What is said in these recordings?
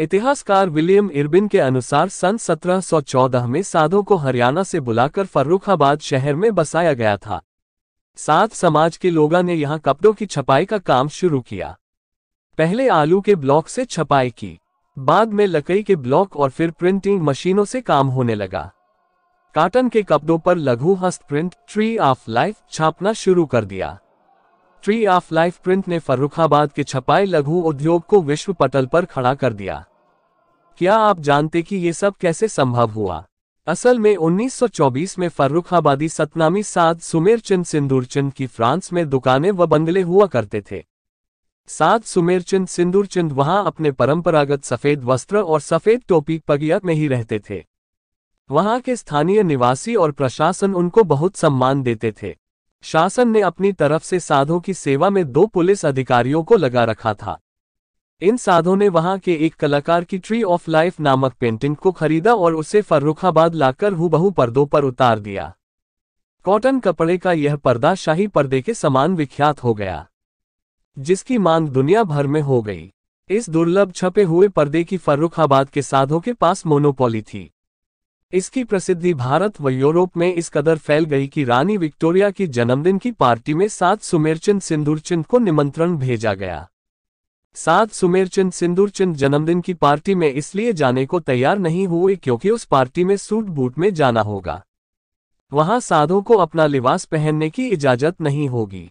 इतिहासकार William Irwin के अनुसार सन 1714 में साधो को हरियाणा से बुलाकर फर्रुखाबाद शहर में बसाया गया था साथ समाज के लोगों ने यहां कपड़ों की छपाई का काम शुरू किया पहले आलू के ब्लॉक से छपाई की बाद में लकड़ी के ब्लॉक और फिर प्रिंटिंग मशीनों से काम होने लगा काटन के कपड़ों पर लघु हस्त प्रिंट ट्री ऑफ लाइफ छापना शुरू कर दिया ट्री ऑफ लाइफ प्रिंट ने फर्रुखाबाद के छपाई लघु उद्योग को विश्व पटल पर खड़ा कर दिया क्या आप जानते कि ये सब कैसे संभव हुआ असल में 1924 में फर्रुखाबादी सतनामी साध सुमेरचंद सिंदूरचंद की फ्रांस में दुकानें व बंगले हुआ करते थे साध सुमेरचंद सिंदूरचंद वहां अपने परंपरागत सफेद वस्त्र और सफेद टोपी पगिया में ही रहते थे वहां के स्थानीय निवासी और प्रशासन उनको बहुत सम्मान देते थे शासन ने अपनी तरफ से साधों की सेवा में दो पुलिस अधिकारियों को लगा रखा था इन साधों ने वहां के एक कलाकार की ट्री ऑफ लाइफ नामक पेंटिंग को खरीदा और उसे फर्रुखाबाद लाकर हुबहू पर्दों पर उतार दिया कॉटन कपड़े का यह पर्दा शाही पर्दे के समान विख्यात हो गया जिसकी मांग दुनिया भर में हो गई इस दुर्लभ छपे हुए पर्दे की फर्रुखाबाद के साधों के पास मोनोपोली थी इसकी प्रसिद्धि भारत व यूरोप में इस कदर फैल गई कि रानी विक्टोरिया की जन्मदिन की पार्टी में सात सुमेरचंद सिंदूरचंद को निमंत्रण भेजा गया सात सुमेरचंद सिंदूरचंद जन्मदिन की पार्टी में इसलिए जाने को तैयार नहीं हुए क्योंकि उस पार्टी में सूट बूट में जाना होगा वहां साधु को अपना लिबास पहनने की इजाजत नहीं होगी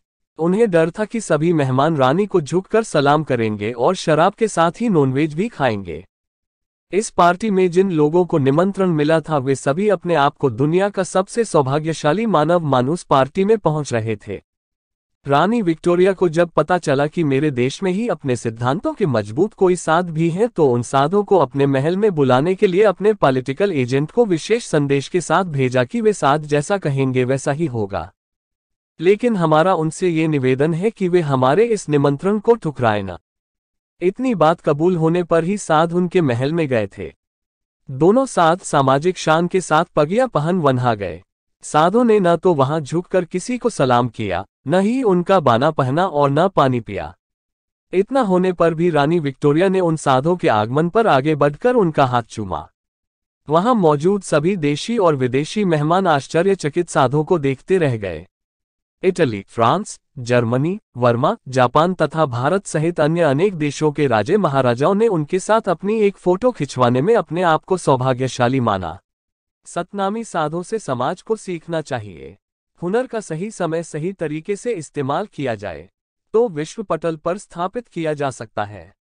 उन्हें डर था कि सभी मेहमान रानी को झुककर सलाम करेंगे और शराब के साथ ही नॉनवेज भी खाएंगे इस पार्टी में जिन लोगों को निमंत्रण मिला था वे सभी अपने आप को दुनिया का सबसे सौभाग्यशाली मानव मानुस पार्टी में पहुंच रहे थे रानी विक्टोरिया को जब पता चला कि मेरे देश में ही अपने सिद्धांतों के मजबूत कोई साध भी हैं तो उन साधों को अपने महल में बुलाने के लिए अपने पॉलिटिकल एजेंट को विशेष संदेश के साथ भेजा कि वे साध जैसा कहेंगे वैसा ही होगा लेकिन हमारा उनसे ये निवेदन है कि वे हमारे इस निमंत्रण को ठुकराए ना इतनी बात कबूल होने पर ही साध उनके महल में गए थे दोनों साध सामाजिक शान के साथ पगिया पहन वन्हा गए साधों ने न तो वहां झुककर किसी को सलाम किया न ही उनका बाना पहना और न पानी पिया इतना होने पर भी रानी विक्टोरिया ने उन साधों के आगमन पर आगे बढ़कर उनका हाथ चूमा वहां मौजूद सभी देशी और विदेशी मेहमान आश्चर्यचकित साधों को देखते रह गए Italy France Germany Burma Japan तथा भारत सहित अन्य अनेक देशों के राजे महाराजाओं ने उनके साथ अपनी एक फोटो खिंचवाने में अपने आप को सौभाग्यशाली माना सतनामी साधों से समाज को सीखना चाहिए हुनर का सही समय सही तरीके से इस्तेमाल किया जाए तो विश्व पटल पर स्थापित किया जा सकता है